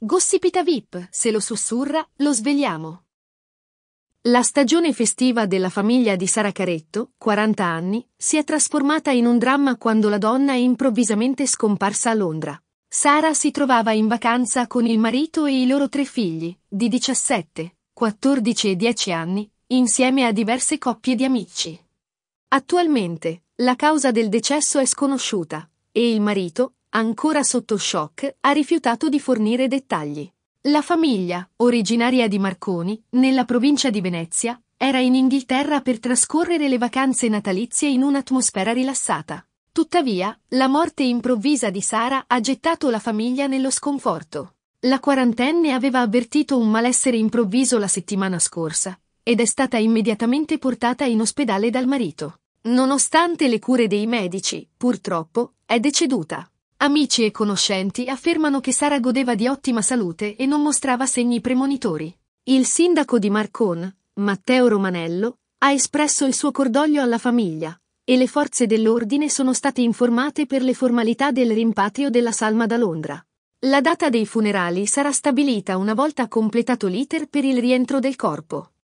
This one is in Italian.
Gossipita VIP, se lo sussurra, lo svegliamo. La stagione festiva della famiglia di Sara Caretto, 40 anni, si è trasformata in un dramma quando la donna è improvvisamente scomparsa a Londra. Sara si trovava in vacanza con il marito e i loro tre figli, di 17, 14 e 10 anni, insieme a diverse coppie di amici. Attualmente, la causa del decesso è sconosciuta, e il marito, ancora sotto shock, ha rifiutato di fornire dettagli. La famiglia, originaria di Marconi, nella provincia di Venezia, era in Inghilterra per trascorrere le vacanze natalizie in un'atmosfera rilassata. Tuttavia, la morte improvvisa di Sara ha gettato la famiglia nello sconforto. La quarantenne aveva avvertito un malessere improvviso la settimana scorsa ed è stata immediatamente portata in ospedale dal marito. Nonostante le cure dei medici, purtroppo, è deceduta. Amici e conoscenti affermano che Sara godeva di ottima salute e non mostrava segni premonitori. Il sindaco di Marcon, Matteo Romanello, ha espresso il suo cordoglio alla famiglia, e le forze dell'ordine sono state informate per le formalità del rimpatrio della salma da Londra. La data dei funerali sarà stabilita una volta completato l'iter per il rientro del corpo.